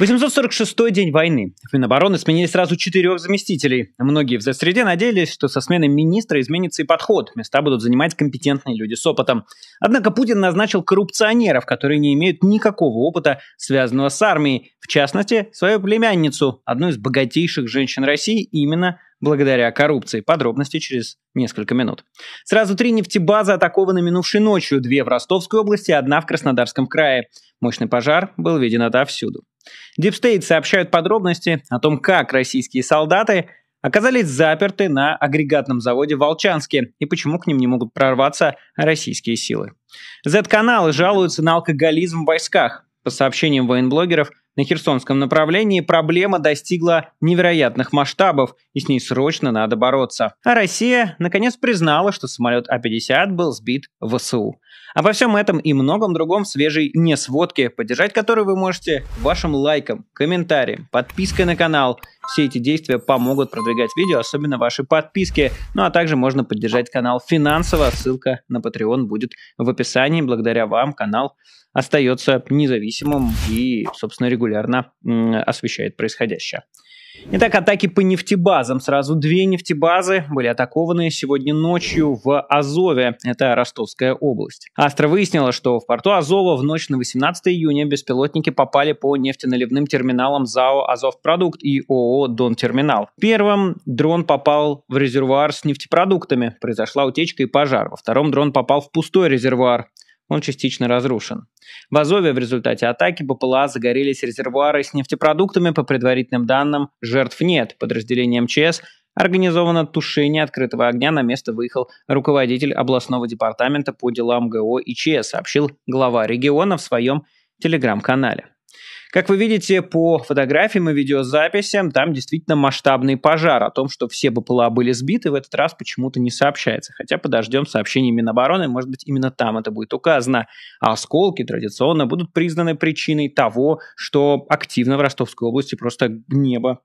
846 день войны. В Минобороны сменили сразу четырех заместителей. Многие в Z-среде надеялись, что со сменой министра изменится и подход. Места будут занимать компетентные люди с опытом. Однако Путин назначил коррупционеров, которые не имеют никакого опыта, связанного с армией. В частности, свою племянницу, одну из богатейших женщин России, именно благодаря коррупции. Подробности через несколько минут. Сразу три нефтебазы атакованы минувшей ночью. Две в Ростовской области, одна в Краснодарском крае. Мощный пожар был виден отовсюду. Дипстейт сообщают подробности о том, как российские солдаты оказались заперты на агрегатном заводе в Волчанске и почему к ним не могут прорваться российские силы. Z-каналы жалуются на алкоголизм в войсках. По сообщениям военблогеров, на Херсонском направлении проблема достигла невероятных масштабов, и с ней срочно надо бороться. А Россия, наконец, признала, что самолет А-50 был сбит в ВСУ. Обо а всем этом и многом другом в свежей несводке поддержать которую вы можете вашим лайком, комментарием, подпиской на канал. Все эти действия помогут продвигать видео, особенно ваши подписки. Ну а также можно поддержать канал финансово. Ссылка на Patreon будет в описании. Благодаря вам канал остается независимым и, собственно, регулярно освещает происходящее. Итак, атаки по нефтебазам. Сразу две нефтебазы были атакованы сегодня ночью в Азове. Это Ростовская область. Астра выяснила, что в порту Азова в ночь на 18 июня беспилотники попали по нефтеналивным терминалам ЗАО «Азовпродукт» и ООО «Донтерминал». Первым дрон попал в резервуар с нефтепродуктами. Произошла утечка и пожар. Во втором дрон попал в пустой резервуар он частично разрушен. В Азове в результате атаки БПЛА загорелись резервуары с нефтепродуктами. По предварительным данным, жертв нет. Подразделение МЧС организовано тушение открытого огня. На место выехал руководитель областного департамента по делам ГО и ЧС, сообщил глава региона в своем телеграм-канале. Как вы видите по фотографиям и видеозаписям, там действительно масштабный пожар. О том, что все БПЛА были сбиты, в этот раз почему-то не сообщается. Хотя подождем сообщения Минобороны, может быть, именно там это будет указано. А осколки традиционно будут признаны причиной того, что активно в Ростовской области просто небо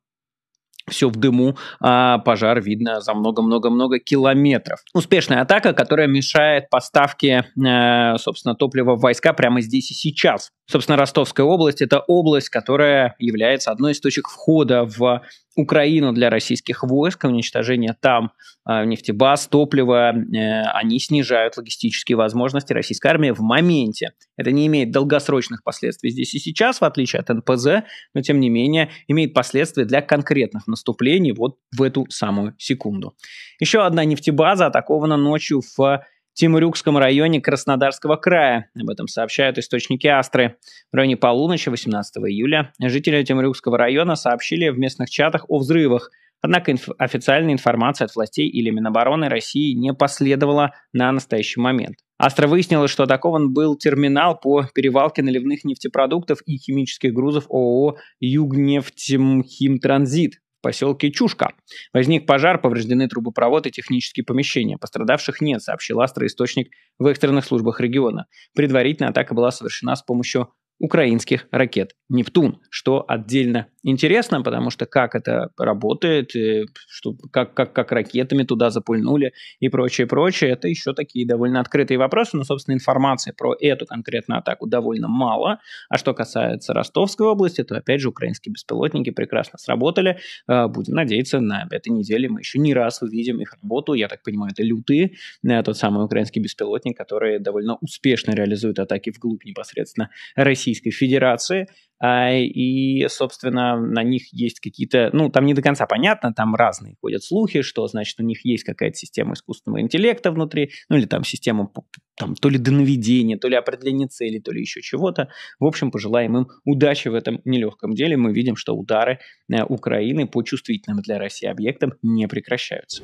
все в дыму, а пожар видно за много-много-много километров. Успешная атака, которая мешает поставке, э, собственно, топлива в войска прямо здесь и сейчас. Собственно, Ростовская область – это область, которая является одной из точек входа в Украину для российских войск, уничтожение там э, нефтебаз, топлива, э, они снижают логистические возможности российской армии в моменте. Это не имеет долгосрочных последствий здесь и сейчас, в отличие от НПЗ, но тем не менее имеет последствия для конкретных наступлений вот в эту самую секунду. Еще одна нефтебаза атакована ночью в Тимурюкском районе Краснодарского края. Об этом сообщают источники Астры. В районе полуночи 18 июля жители Тимурюкского района сообщили в местных чатах о взрывах. Однако инф- официальной информации от властей или Минобороны России не последовало на настоящий момент. Астра выяснила, что атакован был терминал по перевалке наливных нефтепродуктов и химических грузов ООО «Югнефтехимтранзит» поселке Чушка. Возник пожар, повреждены трубопровод и технические помещения. Пострадавших нет, сообщил Астра источник в экстренных службах региона. Предварительно атака была совершена с помощью украинских ракет «Нептун», что отдельно интересно, потому что как это работает, э, что, как, как, как ракетами туда запульнули и прочее, прочее, это еще такие довольно открытые вопросы, но, собственно, информации про эту конкретную атаку довольно мало, а что касается Ростовской области, то, опять же, украинские беспилотники прекрасно сработали, э, будем надеяться, на этой неделе мы еще не раз увидим их работу, я так понимаю, это лютые, э, тот самый украинский беспилотник, который довольно успешно реализует атаки вглубь непосредственно России Российской Федерации а, и, собственно, на них есть какие-то, ну, там не до конца понятно, там разные ходят слухи, что, значит, у них есть какая-то система искусственного интеллекта внутри, ну, или там система, там, то ли доноведения, то ли определения цели, то ли еще чего-то. В общем, пожелаем им удачи в этом нелегком деле. Мы видим, что удары э, Украины по чувствительным для России объектам не прекращаются.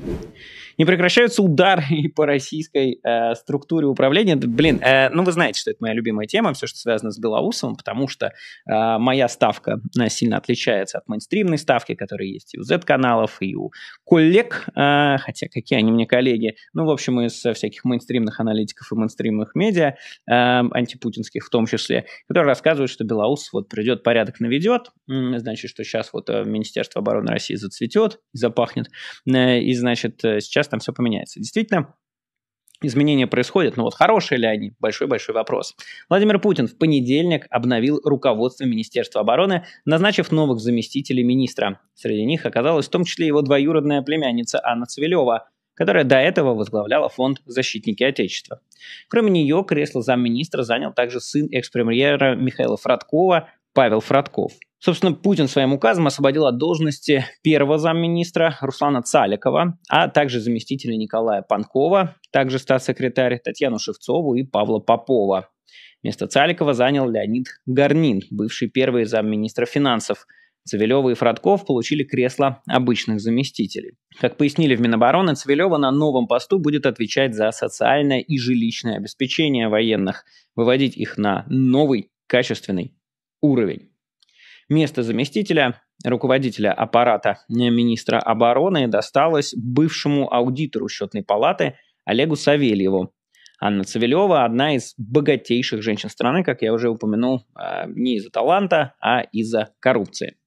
Не прекращаются удары и по российской э, структуре управления. Блин, э, ну, вы знаете, что это моя любимая тема, все, что связано с Белоусовым, потому что э, а, моя ставка э, сильно отличается от мейнстримной ставки, которая есть и у Z-каналов, и у коллег, а, хотя какие они мне коллеги, ну, в общем, из э, всяких мейнстримных аналитиков и мейнстримных медиа, а, антипутинских в том числе, которые рассказывают, что Белаус вот придет, порядок наведет, значит, что сейчас вот Министерство обороны России зацветет, запахнет, и, значит, сейчас там все поменяется. Действительно, изменения происходят, но вот хорошие ли они? Большой-большой вопрос. Владимир Путин в понедельник обновил руководство Министерства обороны, назначив новых заместителей министра. Среди них оказалась в том числе его двоюродная племянница Анна Цивилева, которая до этого возглавляла фонд «Защитники Отечества». Кроме нее кресло замминистра занял также сын экс-премьера Михаила Фродкова Павел Фродков – Собственно, Путин своим указом освободил от должности первого замминистра Руслана Цаликова, а также заместителя Николая Панкова, также статс-секретарь Татьяну Шевцову и Павла Попова. Место Цаликова занял Леонид Горнин, бывший первый замминистра финансов. Цивилева и Фродков получили кресло обычных заместителей. Как пояснили в Минобороны, Цивилева на новом посту будет отвечать за социальное и жилищное обеспечение военных, выводить их на новый качественный уровень. Место заместителя руководителя аппарата э, министра обороны досталось бывшему аудитору счетной палаты Олегу Савельеву. Анна Цивилева – одна из богатейших женщин страны, как я уже упомянул, э, не из-за таланта, а из-за коррупции.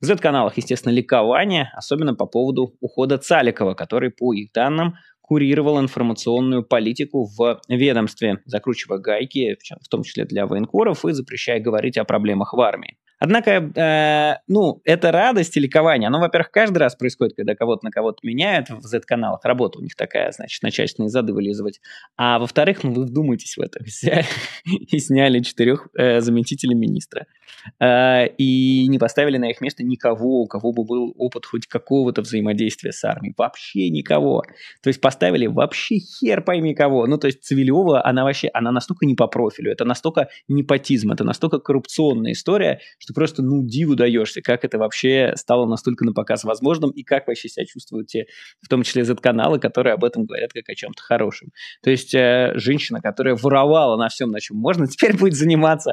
В Z-каналах, естественно, ликование, особенно по поводу ухода Цаликова, который, по их данным, курировал информационную политику в ведомстве, закручивая гайки, в том числе для военкоров, и запрещая говорить о проблемах в армии. Однако, э, ну, это радость и ликование. Оно, во-первых, каждый раз происходит, когда кого-то на кого-то меняют в Z-каналах. Работа у них такая, значит, начальственные зады вылизывать. А во-вторых, ну, вы вдумайтесь в это. Взяли и сняли четырех э, заместителей министра. Э, и не поставили на их место никого, у кого бы был опыт хоть какого-то взаимодействия с армией. Вообще никого. То есть поставили вообще хер пойми кого. Ну, то есть Цивилева, она вообще, она настолько не по профилю. Это настолько непотизм, это настолько коррупционная история, что просто, ну, диву даешься, как это вообще стало настолько на показ возможным, и как вообще себя чувствуют те, в том числе Z-каналы, которые об этом говорят как о чем-то хорошем. То есть э, женщина, которая воровала на всем, на чем можно, теперь будет заниматься,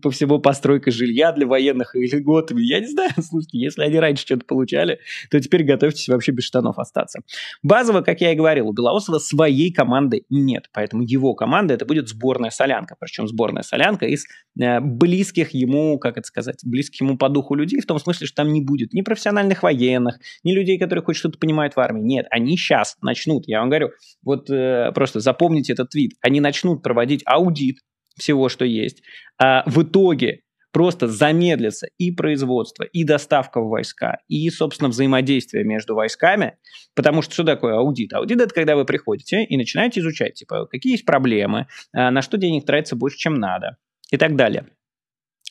по всему, постройкой жилья для военных и льготами. Я не знаю, слушайте, если они раньше что-то получали, то теперь готовьтесь вообще без штанов остаться. Базово, как я и говорил, у Белоусова своей команды нет, поэтому его команда это будет сборная солянка, причем сборная солянка из э, близких ему, как это сказать, сказать, близких ему по духу людей, в том смысле, что там не будет ни профессиональных военных, ни людей, которые хоть что-то понимают в армии. Нет, они сейчас начнут, я вам говорю, вот э, просто запомните этот твит, они начнут проводить аудит всего, что есть. А в итоге просто замедлится и производство, и доставка в войска, и, собственно, взаимодействие между войсками. Потому что что такое аудит? Аудит – это когда вы приходите и начинаете изучать, типа, какие есть проблемы, а, на что денег тратится больше, чем надо и так далее.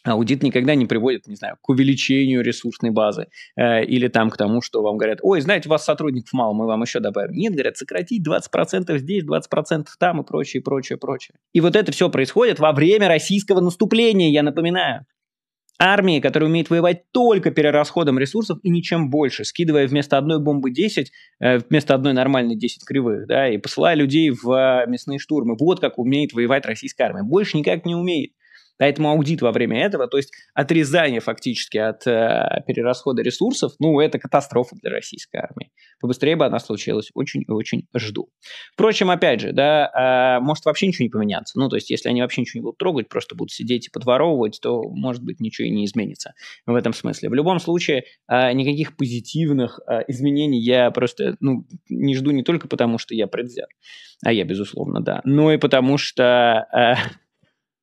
Аудит никогда не приводит, не знаю, к увеличению ресурсной базы э, или там к тому, что вам говорят, ой, знаете, у вас сотрудников мало, мы вам еще добавим. Нет, говорят, сократить 20% здесь, 20% там и прочее, прочее, прочее. И вот это все происходит во время российского наступления, я напоминаю. Армии, которая умеет воевать только перерасходом ресурсов и ничем больше, скидывая вместо одной бомбы 10, э, вместо одной нормальной 10 кривых, да, и посылая людей в э, мясные штурмы. Вот как умеет воевать российская армия. Больше никак не умеет. Поэтому аудит во время этого, то есть отрезание фактически от э, перерасхода ресурсов, ну, это катастрофа для российской армии. Побыстрее бы она случилась. Очень и очень жду. Впрочем, опять же, да, э, может вообще ничего не поменяться. Ну, то есть, если они вообще ничего не будут трогать, просто будут сидеть и подворовывать, то, может быть, ничего и не изменится в этом смысле. В любом случае, э, никаких позитивных э, изменений я просто, ну, не жду не только потому, что я предвзят, а я, безусловно, да, но и потому что... Э,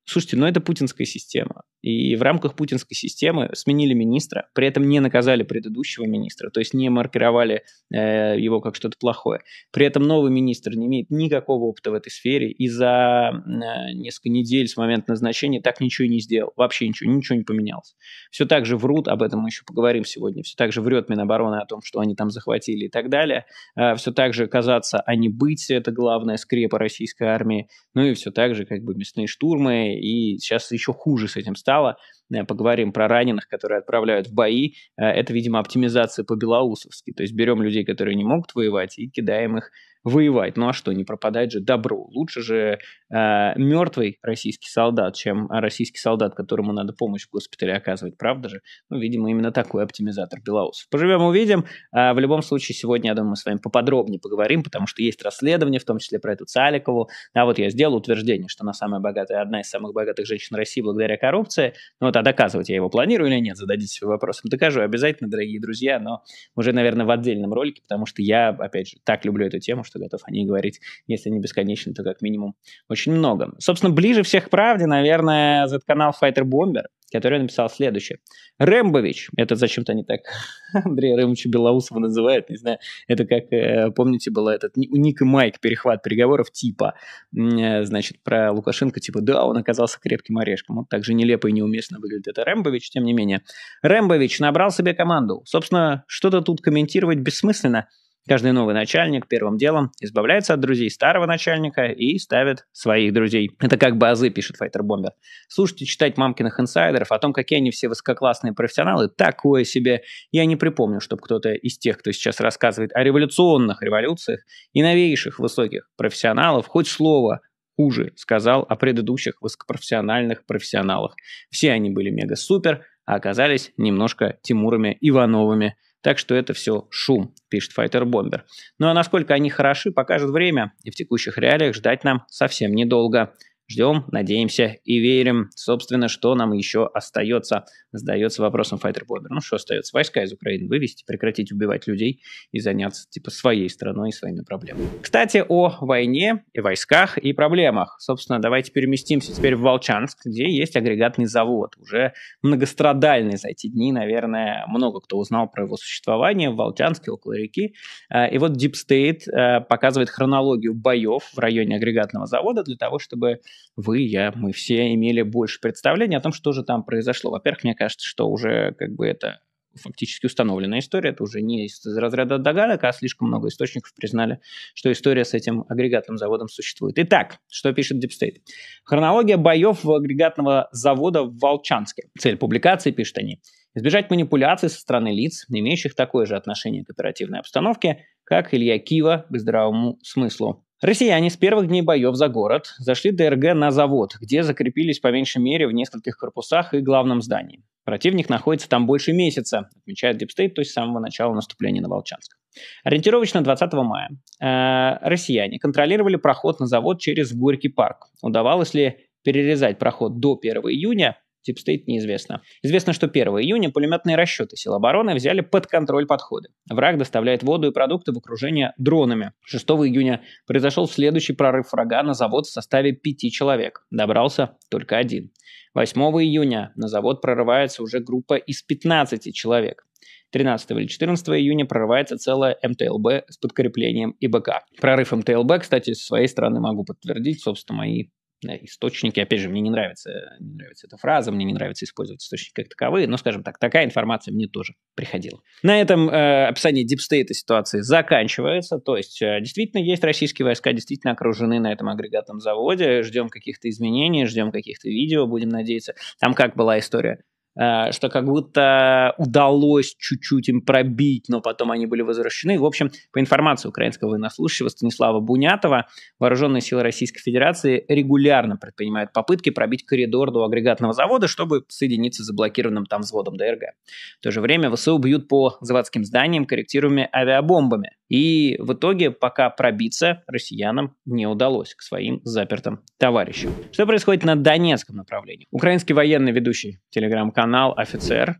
Слушайте, ну это путинская система. И в рамках путинской системы сменили министра, при этом не наказали предыдущего министра, то есть не маркировали э, его как что-то плохое. При этом новый министр не имеет никакого опыта в этой сфере и за э, несколько недель с момента назначения так ничего и не сделал, вообще ничего, ничего не поменялось. Все так же врут, об этом мы еще поговорим сегодня, все так же врет Минобороны о том, что они там захватили и так далее. Э, все так же казаться, а не быть, это главная скрепа российской армии. Ну и все так же как бы мясные штурмы и сейчас еще хуже с этим стало. Э, поговорим про раненых, которые отправляют в бои. Э, это, видимо, оптимизация по-белоусовски. То есть берем людей, которые не могут воевать, и кидаем их воевать. Ну а что, не пропадает же добро. Лучше же э, мертвый российский солдат, чем российский солдат, которому надо помощь в госпитале оказывать, правда же? Ну, видимо, именно такой оптимизатор белорусов. Поживем, увидим. А в любом случае, сегодня, я думаю, мы с вами поподробнее поговорим, потому что есть расследование, в том числе про эту Цаликову. А вот я сделал утверждение, что она самая богатая, одна из самых богатых женщин России благодаря коррупции. Ну вот, а доказывать я его планирую или нет, зададите себе вопросом. Докажу обязательно, дорогие друзья, но уже, наверное, в отдельном ролике, потому что я, опять же, так люблю эту тему, что готов о ней говорить, если не бесконечно, то как минимум очень много. Собственно, ближе всех к правде, наверное, Z-канал Fighter Bomber, который написал следующее. Рэмбович, это зачем-то не так Андрея Рэмовича Белоусова называют, не знаю, это как, э, помните, было этот у Ник и Майк перехват переговоров типа, э, значит, про Лукашенко, типа, да, он оказался крепким орешком, вот так же нелепо и неуместно выглядит это Рэмбович, тем не менее. Рэмбович набрал себе команду, собственно, что-то тут комментировать бессмысленно, Каждый новый начальник первым делом избавляется от друзей старого начальника и ставит своих друзей. Это как базы пишет Файтер Бомбер. Слушайте читать мамкиных инсайдеров о том, какие они все высококлассные профессионалы, такое себе. Я не припомню, чтобы кто-то из тех, кто сейчас рассказывает о революционных революциях и новейших высоких профессионалов, хоть слово хуже сказал о предыдущих высокопрофессиональных профессионалах. Все они были мега-супер, а оказались немножко Тимурами Ивановыми – так что это все шум, пишет Fighter Bomber. Ну а насколько они хороши, покажет время, и в текущих реалиях ждать нам совсем недолго. Ждем, надеемся и верим. Собственно, что нам еще остается? сдается вопросом Файтер Бомбер. Ну, что остается? Войска из Украины вывести, прекратить убивать людей и заняться, типа, своей страной и своими проблемами. Кстати, о войне и войсках и проблемах. Собственно, давайте переместимся теперь в Волчанск, где есть агрегатный завод. Уже многострадальный за эти дни, наверное, много кто узнал про его существование в Волчанске, около реки. А, и вот Deep State а, показывает хронологию боев в районе агрегатного завода для того, чтобы вы, я, мы все имели больше представления о том, что же там произошло. Во-первых, мне кажется, что уже как бы это фактически установленная история, это уже не из разряда догадок, а слишком много источников признали, что история с этим агрегатным заводом существует. Итак, что пишет Deep State? Хронология боев в агрегатного завода в Волчанске. Цель публикации, пишут они, избежать манипуляций со стороны лиц, имеющих такое же отношение к оперативной обстановке, как Илья Кива к здравому смыслу. Россияне с первых дней боев за город зашли ДРГ на завод, где закрепились по меньшей мере в нескольких корпусах и главном здании. Противник находится там больше месяца, отмечает Дипстейт, то есть с самого начала наступления на Волчанск. Ориентировочно 20 мая э, россияне контролировали проход на завод через Горький парк. Удавалось ли перерезать проход до 1 июня, Тип стоит неизвестно. Известно, что 1 июня пулеметные расчеты сил обороны взяли под контроль подходы. Враг доставляет воду и продукты в окружение дронами. 6 июня произошел следующий прорыв врага на завод в составе пяти человек. Добрался только один. 8 июня на завод прорывается уже группа из 15 человек. 13 или 14 июня прорывается целая МТЛБ с подкреплением ИБК. Прорыв МТЛБ, кстати, со своей стороны могу подтвердить, собственно, мои Э, источники. Опять же, мне не нравится, э, не нравится эта фраза, мне не нравится использовать источники как таковые, но, скажем так, такая информация мне тоже приходила. На этом э, описание дипстейта ситуации заканчивается, то есть э, действительно есть российские войска, действительно окружены на этом агрегатном заводе, ждем каких-то изменений, ждем каких-то видео, будем надеяться. Там как была история? Э, что как будто удалось чуть-чуть им пробить, но потом они были возвращены. В общем, по информации украинского военнослужащего Станислава Бунятова, вооруженные силы Российской Федерации регулярно предпринимают попытки пробить коридор до агрегатного завода, чтобы соединиться с заблокированным там взводом ДРГ. В то же время ВСУ бьют по заводским зданиям корректируемыми авиабомбами. И в итоге пока пробиться россиянам не удалось к своим запертым товарищам. Что происходит на Донецком направлении? Украинский военный ведущий телеграм-канал канал «Офицер»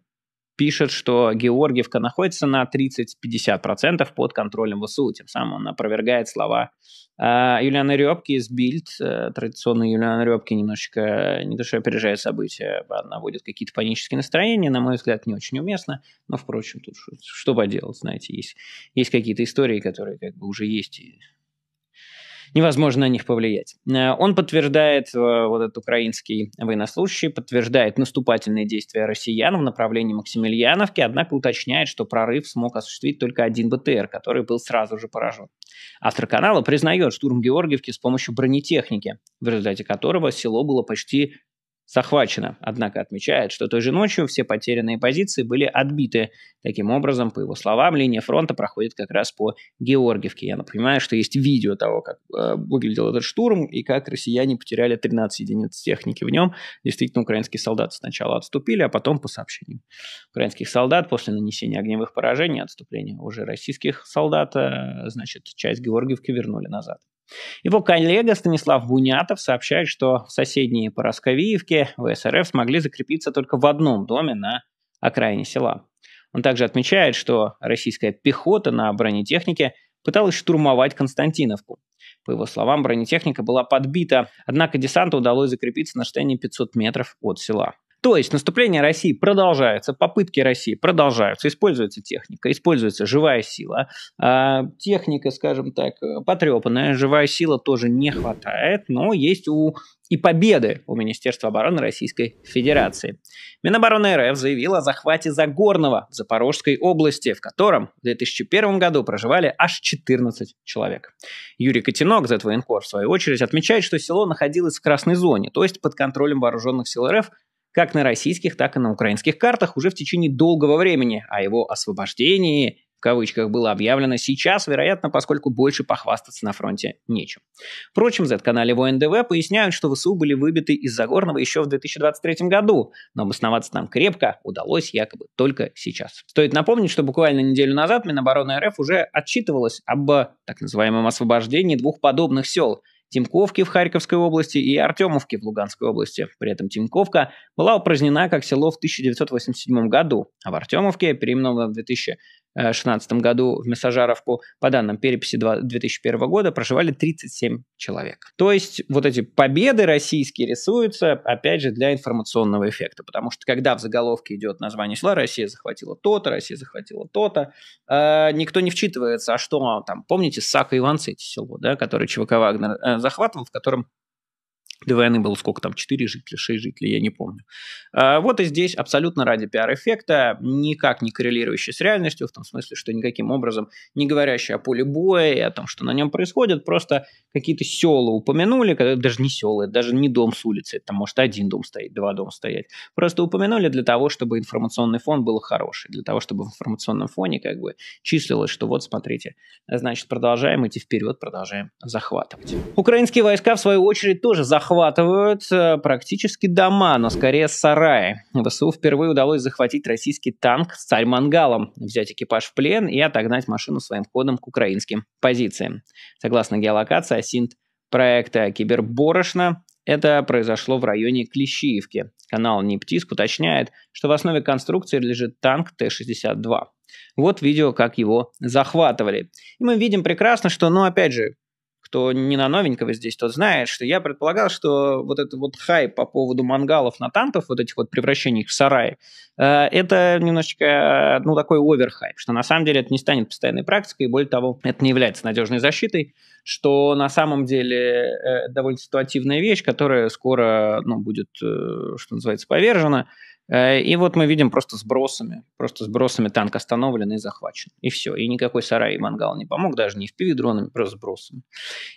пишет, что Георгиевка находится на 30-50% под контролем ВСУ. Тем самым он опровергает слова э, Юлиана Рёбки из Бильд. Э, традиционно Юлиана Рёбки немножечко э, не то что опережает события, а наводит какие-то панические настроения, на мой взгляд, не очень уместно. Но, впрочем, тут что, поделать, знаете, есть, есть какие-то истории, которые как бы уже есть, невозможно на них повлиять. Э, он подтверждает, э, вот этот украинский военнослужащий, подтверждает наступательные действия россиян в направлении Максимильяновки, однако уточняет, что прорыв смог осуществить только один БТР, который был сразу же поражен. Автор канала признает штурм Георгиевки с помощью бронетехники, в результате которого село было почти захвачено. Однако отмечает, что той же ночью все потерянные позиции были отбиты. Таким образом, по его словам, линия фронта проходит как раз по Георгиевке. Я напоминаю, что есть видео того, как э, выглядел этот штурм и как россияне потеряли 13 единиц техники в нем. Действительно, украинские солдаты сначала отступили, а потом, по сообщениям украинских солдат, после нанесения огневых поражений, отступления уже российских солдат, э, значит, часть Георгиевки вернули назад. Его коллега Станислав Бунятов сообщает, что соседние по Росковиевке в СРФ смогли закрепиться только в одном доме на окраине села. Он также отмечает, что российская пехота на бронетехнике пыталась штурмовать Константиновку. По его словам, бронетехника была подбита, однако десанту удалось закрепиться на расстоянии 500 метров от села. То есть наступление России продолжается, попытки России продолжаются, используется техника, используется живая сила. А, техника, скажем так, э, потрепанная, живая сила тоже не хватает, но есть у и победы у Министерства обороны Российской Федерации. Минобороны РФ заявила о захвате Загорного в Запорожской области, в котором в 2001 году проживали аж 14 человек. Юрий Котенок, Z-военкор, в свою очередь, отмечает, что село находилось в красной зоне, то есть под контролем вооруженных сил РФ как на российских, так и на украинских картах уже в течение долгого времени, а его освобождении в кавычках было объявлено сейчас, вероятно, поскольку больше похвастаться на фронте нечем. Впрочем, Z-канале ВНДВ поясняют, что ВСУ были выбиты из Загорного еще в 2023 году, но обосноваться там крепко удалось якобы только сейчас. Стоит напомнить, что буквально неделю назад Минобороны РФ уже отчитывалась об так называемом освобождении двух подобных сел Тимковки в Харьковской области и Артемовки в Луганской области. При этом Тимковка была упразднена как село в 1987 году, а в Артемовке, переименована в 2000 2016 году в Мессажаровку, по данным переписи 2001 года, проживали 37 человек. То есть вот эти победы российские рисуются, опять же, для информационного эффекта, потому что когда в заголовке идет название села «Россия захватила то-то», «Россия захватила то-то», э, никто не вчитывается, а что там, помните, Сака Иванцы, эти село, да, которое ЧВК Вагнер э, захватывал, в котором до войны было сколько там, 4 жителя, 6 жителей, я не помню. А, вот и здесь абсолютно ради пиар-эффекта, никак не коррелирующий с реальностью, в том смысле, что никаким образом не говорящий о поле боя и о том, что на нем происходит, просто какие-то села упомянули, даже не села, даже не дом с улицы, там может один дом стоит, два дома стоять, просто упомянули для того, чтобы информационный фон был хороший, для того, чтобы в информационном фоне как бы числилось, что вот смотрите, значит продолжаем идти вперед, продолжаем захватывать. Украинские войска в свою очередь тоже захватывают захватывают э, практически дома, но скорее сараи. ВСУ впервые удалось захватить российский танк с царь-мангалом, взять экипаж в плен и отогнать машину своим ходом к украинским позициям. Согласно геолокации, СИНТ проекта «Киберборошна» Это произошло в районе Клещиевки. Канал Нептиск уточняет, что в основе конструкции лежит танк Т-62. Вот видео, как его захватывали. И мы видим прекрасно, что, ну, опять же, кто не на новенького здесь, тот знает, что я предполагал, что вот этот вот хайп по поводу мангалов на танков, вот этих вот превращений их в сарай, э, это немножечко, э, ну, такой оверхайп, что на самом деле это не станет постоянной практикой, и более того, это не является надежной защитой, что на самом деле э, довольно ситуативная вещь, которая скоро, ну, будет, что называется, повержена, Э, и вот мы видим просто сбросами, просто сбросами танк остановлен и захвачен. И все. И никакой сарай и мангал не помог, даже не в пиви дронами, просто сбросами.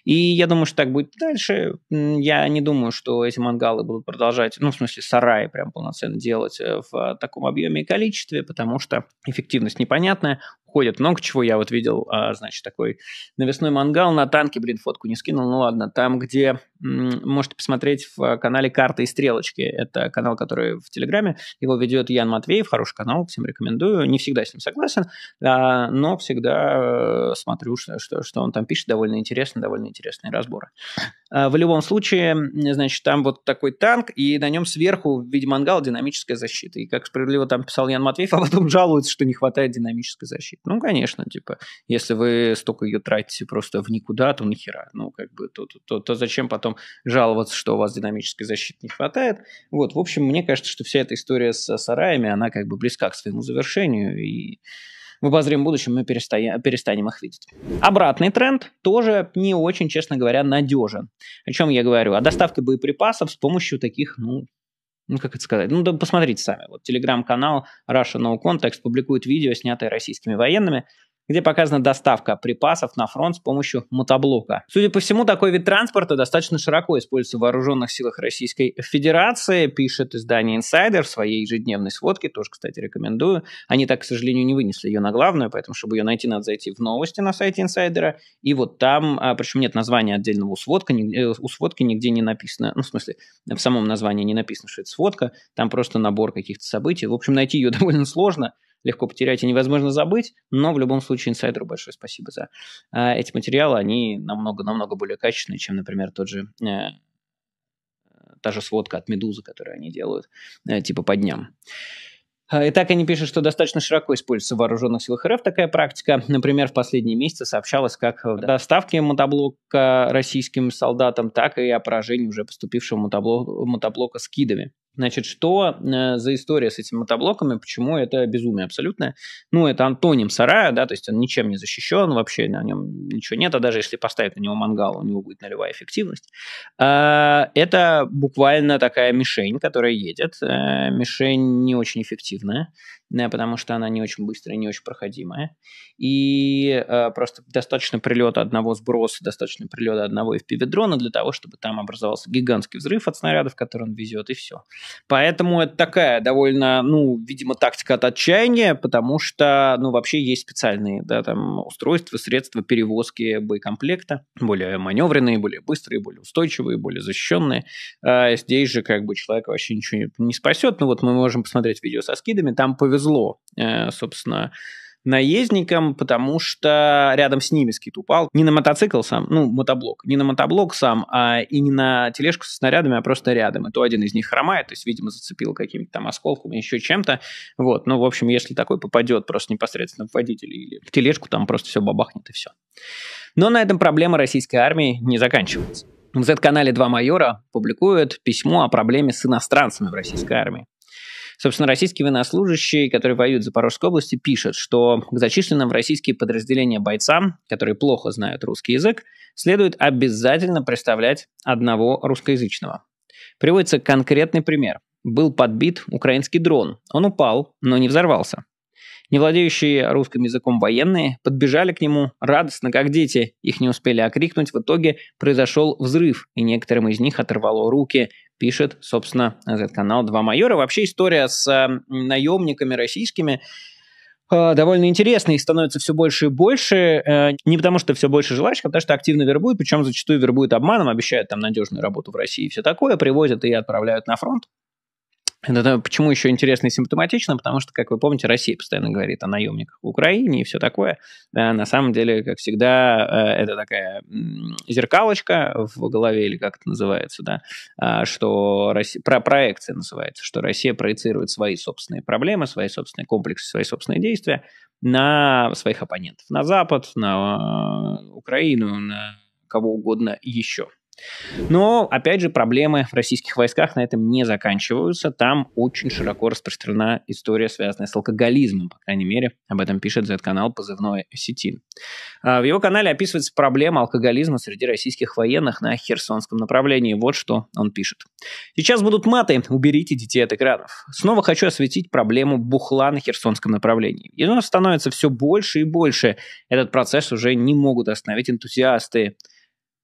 И я думаю, что так будет дальше. Я не думаю, что эти мангалы будут продолжать, ну, в смысле, сараи прям полноценно делать э, в э, таком объеме и количестве, потому что эффективность непонятная, ходят. Много чего я вот видел, а, значит, такой навесной мангал на танке, блин, фотку не скинул, ну ладно. Там, где можете посмотреть в канале «Карты и стрелочки». Это канал, который в Телеграме. Его ведет Ян Матвеев, хороший канал, всем рекомендую. Не всегда с ним согласен, а, но всегда э, смотрю, что, что он там пишет. Довольно интересно, довольно интересные разборы. А, в любом случае, значит, там вот такой танк, и на нем сверху в виде мангала динамическая защита. И, как справедливо там писал Ян Матвеев, а потом жалуется, что не хватает динамической защиты. Ну, конечно, типа, если вы столько ее тратите просто в никуда, то нахера, ну, как бы, то, то, то, то зачем потом жаловаться, что у вас динамической защиты не хватает. Вот, в общем, мне кажется, что вся эта история с сараями, она как бы близка к своему завершению, и в обозримом будущем мы перестоя... перестанем их видеть. Обратный тренд тоже не очень, честно говоря, надежен. О чем я говорю? О доставке боеприпасов с помощью таких, ну, ну, как это сказать, ну, да посмотрите сами. Вот телеграм-канал Russia No Context публикует видео, снятое российскими военными, где показана доставка припасов на фронт с помощью мотоблока. Судя по всему, такой вид транспорта достаточно широко используется в вооруженных силах Российской Федерации, пишет издание Insider в своей ежедневной сводке, тоже, кстати, рекомендую. Они так, к сожалению, не вынесли ее на главную, поэтому, чтобы ее найти, надо зайти в новости на сайте Insider, и вот там, а, причем нет названия отдельного у сводка, э, у сводки нигде не написано, ну, в смысле, в самом названии не написано, что это сводка, там просто набор каких-то событий. В общем, найти ее довольно сложно, легко потерять и невозможно забыть, но в любом случае инсайдеру большое спасибо за э, эти материалы, они намного-намного более качественные, чем, например, тот же э, та же сводка от «Медузы», которую они делают, э, типа по дням. А, Итак, они пишут, что достаточно широко используется в вооруженных силах РФ такая практика. Например, в последние месяцы сообщалось как о доставке мотоблока российским солдатам, так и о поражении уже поступившего мотоблока, мотоблока с кидами. Значит, что э, за история с этими мотоблоками, почему это безумие абсолютное? Ну, это антоним сарая, да, то есть он ничем не защищен, вообще на нем ничего нет, а даже если поставить на него мангал, у него будет нулевая эффективность. А, это буквально такая мишень, которая едет. Э, мишень не очень эффективная, Э, потому что она не очень быстрая, не очень проходимая. И э, просто достаточно прилета одного сброса, достаточно прилета одного FPV дрона для того, чтобы там образовался гигантский взрыв от снарядов, который он везет, и все. Поэтому это такая довольно, ну, видимо, тактика от отчаяния, потому что, ну, вообще есть специальные, да, там, устройства, средства перевозки боекомплекта, более маневренные, более быстрые, более устойчивые, более защищенные. А здесь же, как бы, человек вообще ничего не спасет. Ну, вот мы можем посмотреть видео со скидами, там повезло повезло, э, собственно, наездникам, потому что рядом с ними скит упал. Не на мотоцикл сам, ну, мотоблок. Не на мотоблок сам, а и не на тележку со снарядами, а просто рядом. И то один из них хромает, то есть, видимо, зацепил каким-то там осколком, еще чем-то. Вот, ну, в общем, если такой попадет просто непосредственно в водителя или в тележку, там просто все бабахнет и все. Но на этом проблема российской армии не заканчивается. В Z-канале «Два майора» публикуют письмо о проблеме с иностранцами в российской армии. Собственно, российские военнослужащие, которые воюют в Запорожской области, пишут, что к зачисленным в российские подразделения бойцам, которые плохо знают русский язык, следует обязательно представлять одного русскоязычного. Приводится конкретный пример. Был подбит украинский дрон. Он упал, но не взорвался. Не владеющие русским языком военные подбежали к нему радостно, как дети. Их не успели окрикнуть, в итоге произошел взрыв, и некоторым из них оторвало руки, пишет, собственно, этот канал «Два майора». Вообще история с э, наемниками российскими э, довольно интересно, их становится все больше и больше. Э, не потому, что все больше желающих, а потому что активно вербуют, причем зачастую вербуют обманом, обещают там надежную работу в России и все такое, привозят и отправляют на фронт. Это почему еще интересно и симптоматично, потому что, как вы помните, Россия постоянно говорит о наемниках в Украине и все такое. Да, на самом деле, как всегда, э, это такая зеркалочка в голове, или как это называется, да, а, что Россия, про проекция называется, что Россия проецирует свои собственные проблемы, свои собственные комплексы, свои собственные действия на своих оппонентов, на Запад, на э, Украину, на кого угодно еще. Но, опять же, проблемы в российских войсках на этом не заканчиваются. Там очень широко распространена история, связанная с алкоголизмом, по крайней мере. Об этом пишет Z-канал «Позывной Осетин». А, в его канале описывается проблема алкоголизма среди российских военных на Херсонском направлении. Вот что он пишет. «Сейчас будут маты. Уберите детей от экранов. Снова хочу осветить проблему бухла на Херсонском направлении. И оно становится все больше и больше. Этот процесс уже не могут остановить энтузиасты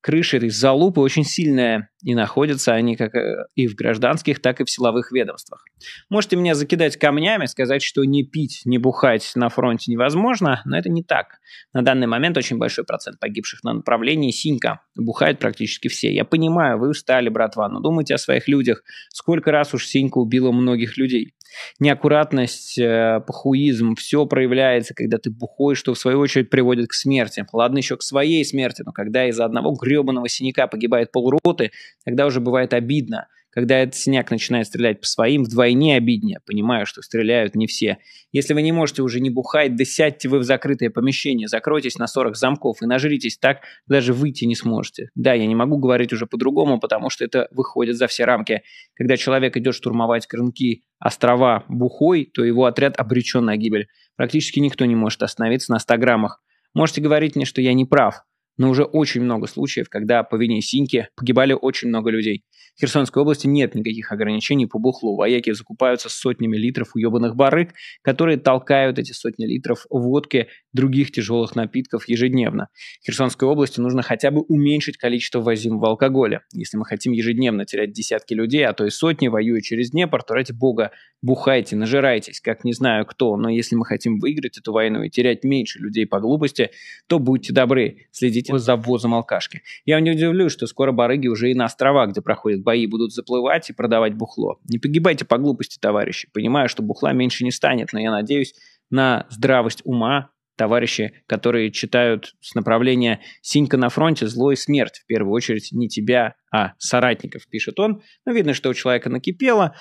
Крыши этой залупы очень сильная, и находятся они как э, и в гражданских, так и в силовых ведомствах. Можете меня закидать камнями, сказать, что не пить, не бухать на фронте невозможно, но это не так. На данный момент очень большой процент погибших на направлении синька. Бухают практически все. Я понимаю, вы устали, братва, но думайте о своих людях. Сколько раз уж синька убила многих людей неаккуратность, э, пахуизм, все проявляется, когда ты бухой, что в свою очередь приводит к смерти. Ладно еще к своей смерти, но когда из-за одного гребаного синяка погибает полроты, тогда уже бывает обидно. Когда этот синяк начинает стрелять по своим, вдвойне обиднее, понимая, что стреляют не все. Если вы не можете уже не бухать, да сядьте вы в закрытое помещение, закройтесь на 40 замков и нажритесь так, даже выйти не сможете. Да, я не могу говорить уже по-другому, потому что это выходит за все рамки. Когда человек идет штурмовать крынки, острова бухой, то его отряд обречен на гибель. Практически никто не может остановиться на 100 граммах. Можете говорить мне, что я не прав, но уже очень много случаев, когда по вине синьки погибали очень много людей. В Херсонской области нет никаких ограничений по бухлу. Вояки закупаются сотнями литров уебанных барыг, которые толкают эти сотни литров водки, других тяжелых напитков ежедневно. В Херсонской области нужно хотя бы уменьшить количество возимого алкоголя. Если мы хотим ежедневно терять десятки людей, а то и сотни, воюя через Днепр, то ради бога, бухайте, нажирайтесь, как не знаю кто. Но если мы хотим выиграть эту войну и терять меньше людей по глупости, то будьте добры, следите вместе с алкашки. Я не удивлюсь, что скоро барыги уже и на острова, где проходят бои, будут заплывать и продавать бухло. Не погибайте по глупости, товарищи. Понимаю, что бухла меньше не станет, но я надеюсь на здравость ума товарищи, которые читают с направления «Синька на фронте. Зло и смерть». В первую очередь не тебя, а соратников, пишет он. Но видно, что у человека накипело.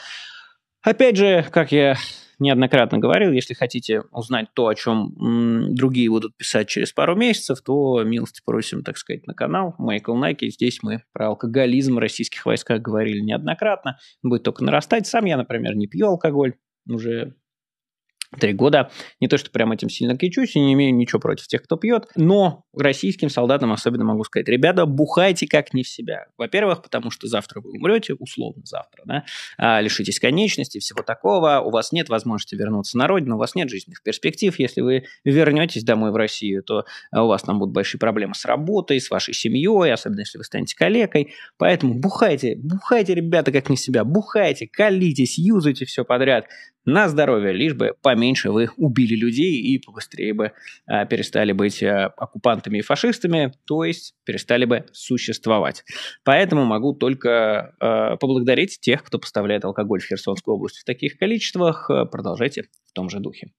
Опять же, как я неоднократно говорил, если хотите узнать то, о чем другие будут писать через пару месяцев, то милости просим, так сказать, на канал Майкл Найки. Здесь мы про алкоголизм в российских войсках говорили неоднократно. будет только нарастать. Сам я, например, не пью алкоголь уже три года. Не то, что прям этим сильно кичусь и не имею ничего против тех, кто пьет, но российским солдатам особенно могу сказать, ребята, бухайте как не в себя. Во-первых, потому что завтра вы умрете, условно завтра, да, а, лишитесь конечности, всего такого, у вас нет возможности вернуться на родину, у вас нет жизненных перспектив. Если вы вернетесь домой в Россию, то а, у вас там будут большие проблемы с работой, с вашей семьей, особенно если вы станете калекой. Поэтому бухайте, бухайте, ребята, как не в себя, бухайте, калитесь, юзайте все подряд на здоровье, лишь бы поменьше вы убили людей и побыстрее бы э, перестали быть э, оккупантами и фашистами, то есть перестали бы существовать. Поэтому могу только э, поблагодарить тех, кто поставляет алкоголь в Херсонскую область в таких количествах. Продолжайте в том же духе.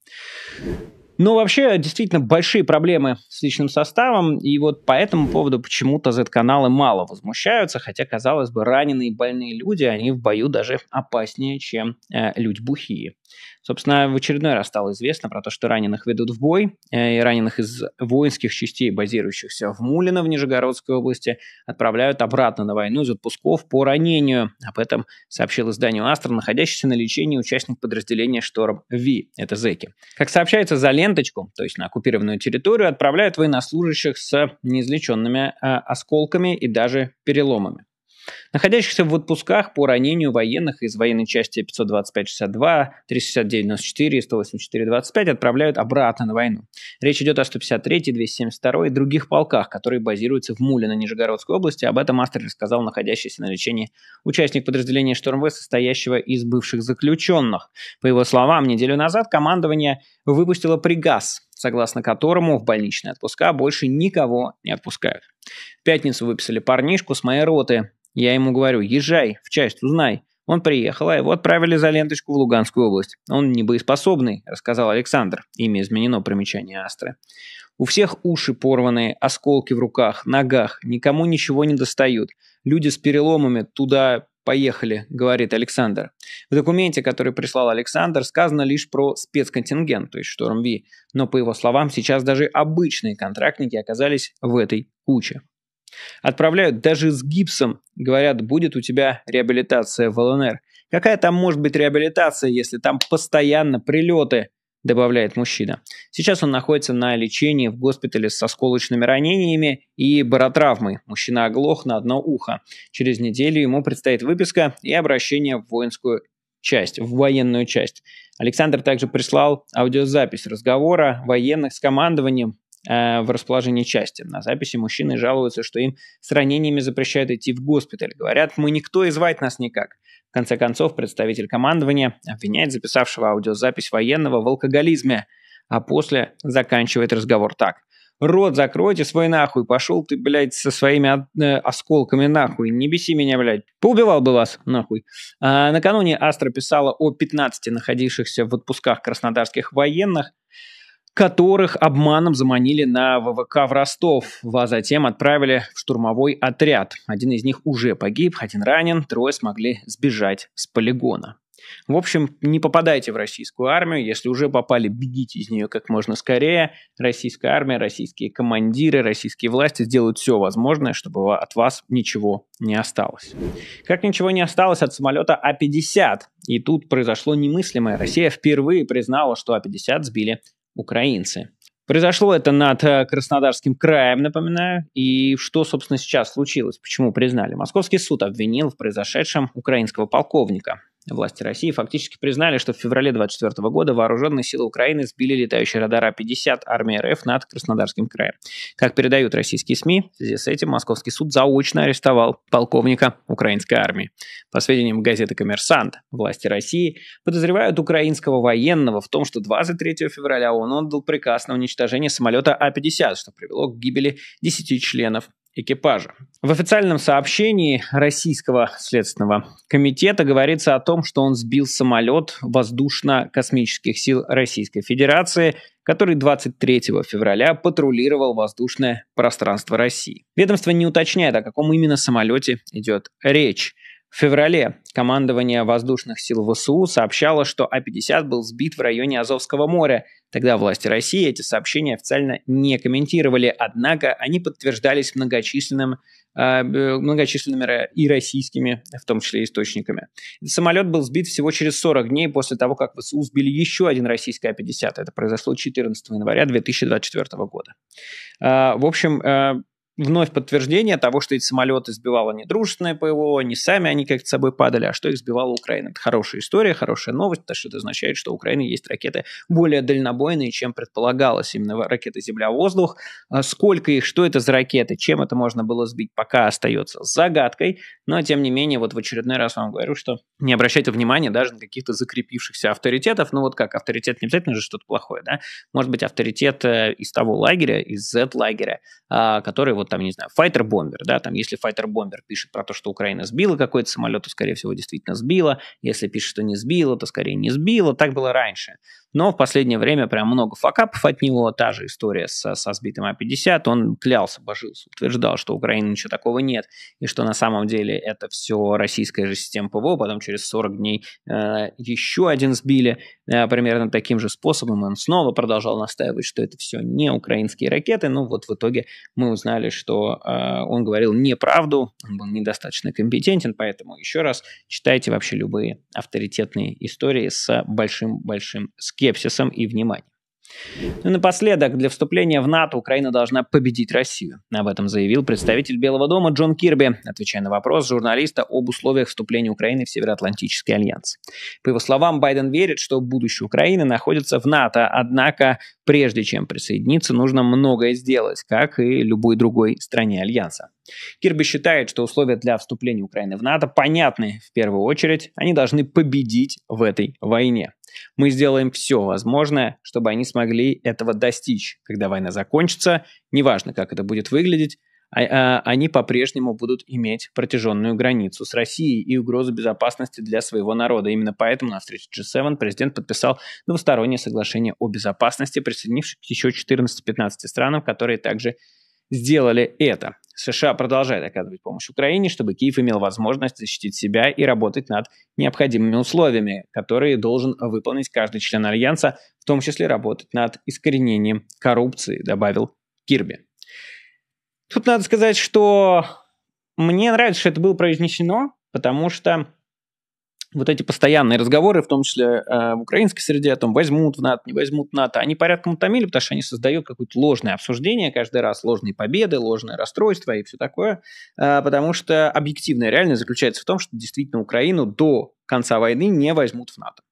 Ну, вообще, действительно, большие проблемы с личным составом, и вот по этому поводу почему-то Z-каналы мало возмущаются, хотя, казалось бы, раненые и больные люди, они в бою даже опаснее, чем э, люди бухие. Собственно, в очередной раз стало известно про то, что раненых ведут в бой, э, и раненых из воинских частей, базирующихся в Мулино в Нижегородской области, отправляют обратно на войну из отпусков по ранению. Об этом сообщил изданию «Астра», находящийся на лечении участник подразделения «Шторм Ви», это зэки. Как сообщается, за ленточку, то есть на оккупированную территорию, отправляют военнослужащих с неизлеченными э, осколками и даже переломами находящихся в отпусках по ранению военных из военной части 52562, 62 и 18425 отправляют обратно на войну. Речь идет о 153-й, 272 и других полках, которые базируются в Муле на Нижегородской области. Об этом Астер рассказал находящийся на лечении участник подразделения ШторmВ, состоящего из бывших заключенных. По его словам, неделю назад командование выпустило приказ, согласно которому в больничные отпуска больше никого не отпускают. В пятницу выписали парнишку с моей роты, я ему говорю, езжай в часть, узнай. Он приехал, а его отправили за ленточку в Луганскую область. Он не боеспособный, рассказал Александр. Имя изменено, примечание Астры. У всех уши порванные, осколки в руках, ногах, никому ничего не достают. Люди с переломами туда поехали, говорит Александр. В документе, который прислал Александр, сказано лишь про спецконтингент, то есть Шторм Ви, но по его словам сейчас даже обычные контрактники оказались в этой куче. Отправляют даже с гипсом. Говорят, будет у тебя реабилитация в ЛНР. Какая там может быть реабилитация, если там постоянно прилеты, добавляет мужчина. Сейчас он находится на лечении в госпитале со сколочными ранениями и баротравмой. Мужчина оглох на одно ухо. Через неделю ему предстоит выписка и обращение в воинскую часть, в военную часть. Александр также прислал аудиозапись разговора военных с командованием Э, в расположении части. На записи мужчины жалуются, что им с ранениями запрещают идти в госпиталь. Говорят, мы никто и звать нас никак. В конце концов, представитель командования обвиняет записавшего аудиозапись военного в алкоголизме, а после заканчивает разговор так. Рот закройте свой нахуй, пошел ты, блядь, со своими э, осколками нахуй, не беси меня, блядь, поубивал бы вас, нахуй. А, накануне Астра писала о 15 находившихся в отпусках краснодарских военных, которых обманом заманили на ВВК в Ростов, а затем отправили в штурмовой отряд. Один из них уже погиб, один ранен, трое смогли сбежать с полигона. В общем, не попадайте в российскую армию. Если уже попали, бегите из нее как можно скорее. Российская армия, российские командиры, российские власти сделают все возможное, чтобы от вас ничего не осталось. Как ничего не осталось от самолета А-50. И тут произошло немыслимое. Россия впервые признала, что А-50 сбили украинцы. Произошло это над э, Краснодарским краем, напоминаю. И что, собственно, сейчас случилось? Почему признали? Московский суд обвинил в произошедшем украинского полковника. Власти России фактически признали, что в феврале 24 года вооруженные силы Украины сбили летающий радар А-50 армии РФ над Краснодарским краем. Как передают российские СМИ, в связи с этим московский суд заочно арестовал полковника украинской армии. По сведениям газеты «Коммерсант», власти России подозревают украинского военного в том, что 23 февраля он отдал приказ на уничтожение самолета А-50, что привело к гибели 10 членов экипажа. В официальном сообщении Российского следственного комитета говорится о том, что он сбил самолет воздушно-космических сил Российской Федерации, который 23 февраля патрулировал воздушное пространство России. Ведомство не уточняет, о каком именно самолете идет речь. В феврале командование воздушных сил ВСУ сообщало, что А-50 был сбит в районе Азовского моря. Тогда власти России эти сообщения официально не комментировали, однако они подтверждались многочисленным, э, многочисленными и российскими, в том числе источниками. Самолет был сбит всего через 40 дней после того, как ВСУ сбили еще один российский А-50. Это произошло 14 января 2024 года. Э, в общем, э, вновь подтверждение того, что эти самолеты сбивало не дружественное ПВО, не сами они как-то с собой падали, а что их сбивала Украина. Это хорошая история, хорошая новость, потому что это означает, что у Украины есть ракеты более дальнобойные, чем предполагалось, именно ракеты «Земля-воздух». А сколько их, что это за ракеты, чем это можно было сбить, пока остается загадкой, но тем не менее, вот в очередной раз вам говорю, что не обращайте внимания даже на каких-то закрепившихся авторитетов, ну вот как, авторитет не обязательно же что-то плохое, да, может быть авторитет э, из того лагеря, из Z-лагеря, а, который вот там, не знаю, файтер-бомбер, да, там, если файтер-бомбер пишет про то, что Украина сбила какой-то самолет, то, скорее всего, действительно сбила, если пишет, что не сбила, то, скорее, не сбила, так было раньше. Но в последнее время прям много факапов от него, та же история со, со сбитым А-50, он клялся, божился, утверждал, что Украины ничего такого нет, и что на самом деле это все российская же система ПВО, потом через 40 дней э, еще один сбили э, примерно таким же способом, и он снова продолжал настаивать, что это все не украинские ракеты, ну вот в итоге мы узнали, что э, он говорил неправду, он был недостаточно компетентен, поэтому еще раз читайте вообще любые авторитетные истории с большим-большим скепсисом и вниманием. Ну и напоследок, для вступления в НАТО Украина должна победить Россию. Об этом заявил представитель Белого дома Джон Кирби, отвечая на вопрос журналиста об условиях вступления Украины в Североатлантический альянс. По его словам, Байден верит, что будущее Украины находится в НАТО, однако прежде чем присоединиться, нужно многое сделать, как и любой другой стране альянса. Кирби считает, что условия для вступления Украины в НАТО понятны в первую очередь, они должны победить в этой войне. Мы сделаем все возможное, чтобы они смогли этого достичь. Когда война закончится, неважно, как это будет выглядеть, а, а, они по-прежнему будут иметь протяженную границу с Россией и угрозу безопасности для своего народа. Именно поэтому на встрече G7 президент подписал двустороннее соглашение о безопасности, присоединившись к еще 14-15 странам, которые также сделали это. США продолжает оказывать помощь Украине, чтобы Киев имел возможность защитить себя и работать над необходимыми условиями, которые должен выполнить каждый член Альянса, в том числе работать над искоренением коррупции, добавил Кирби. Тут надо сказать, что мне нравится, что это было произнесено, потому что вот эти постоянные разговоры, в том числе э, в украинской среде, о том, возьмут в НАТО, не возьмут в НАТО, они порядком утомили, потому что они создают какое-то ложное обсуждение каждый раз, ложные победы, ложное расстройство и все такое, э, потому что объективная реальность заключается в том, что действительно Украину до конца войны не возьмут в НАТО.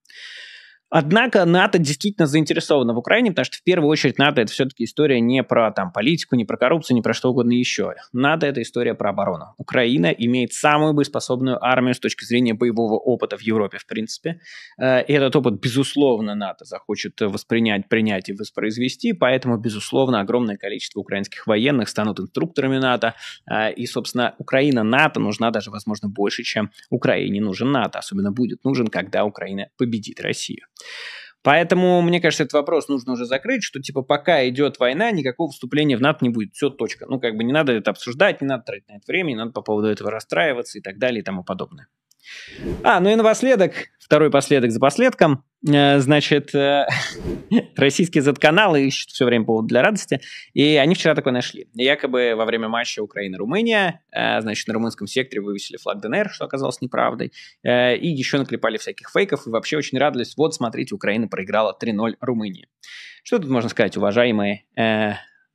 Однако НАТО действительно заинтересовано в Украине, потому что в первую очередь НАТО это все-таки история не про там, политику, не про коррупцию, не про что угодно еще. НАТО это история про оборону. Украина имеет самую боеспособную армию с точки зрения боевого опыта в Европе, в принципе. Э, и этот опыт, безусловно, НАТО захочет воспринять, принять и воспроизвести, поэтому, безусловно, огромное количество украинских военных станут инструкторами НАТО. Э, и, собственно, Украина НАТО нужна даже, возможно, больше, чем Украине нужен НАТО, особенно будет нужен, когда Украина победит Россию. Поэтому, мне кажется, этот вопрос нужно уже закрыть, что, типа, пока идет война, никакого вступления в НАТО не будет. Все, точка. Ну, как бы не надо это обсуждать, не надо тратить на это время, не надо по поводу этого расстраиваться и так далее и тому подобное. А, ну и напоследок, второй последок за последком, э, значит, э, российские Z-каналы ищут все время повод для радости, и они вчера такой нашли. Якобы во время матча Украина-Румыния, э, значит, на румынском секторе вывесили флаг ДНР, что оказалось неправдой, и еще наклепали всяких фейков, и вообще очень радовались, вот, смотрите, Украина проиграла 3-0 Румынии. Что тут можно сказать, уважаемые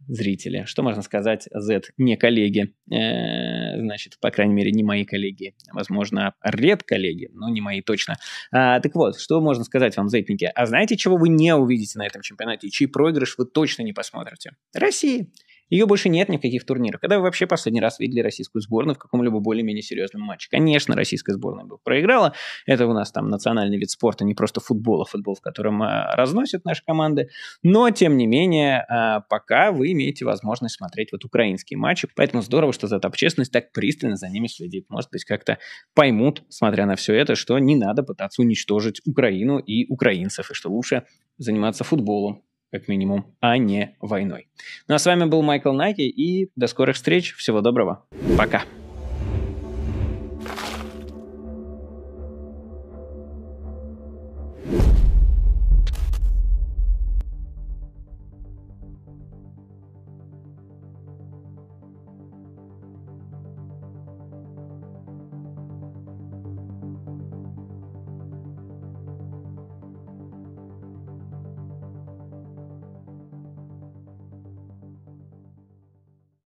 зрители. Что можно сказать, Z, не коллеги, э, значит, по крайней мере, не мои коллеги, возможно, ред коллеги, но не мои точно. А, так вот, что можно сказать вам, зетники? А знаете, чего вы не увидите на этом чемпионате, чей проигрыш вы точно не посмотрите? России. Ее больше нет никаких турниров. Когда вы вообще последний раз видели российскую сборную в каком-либо более-менее серьезном матче? Конечно, российская сборная бы проиграла. Это у нас там национальный вид спорта, не просто футбол, а футбол, в котором а, разносят наши команды. Но, тем не менее, а, пока вы имеете возможность смотреть вот украинские матчи. Поэтому здорово, что за топ-честность так пристально за ними следит. Может быть, как-то поймут, смотря на все это, что не надо пытаться уничтожить Украину и украинцев, и что лучше заниматься футболом, как минимум, а не войной. Ну а с вами был Майкл Найти, и до скорых встреч. Всего доброго. Пока.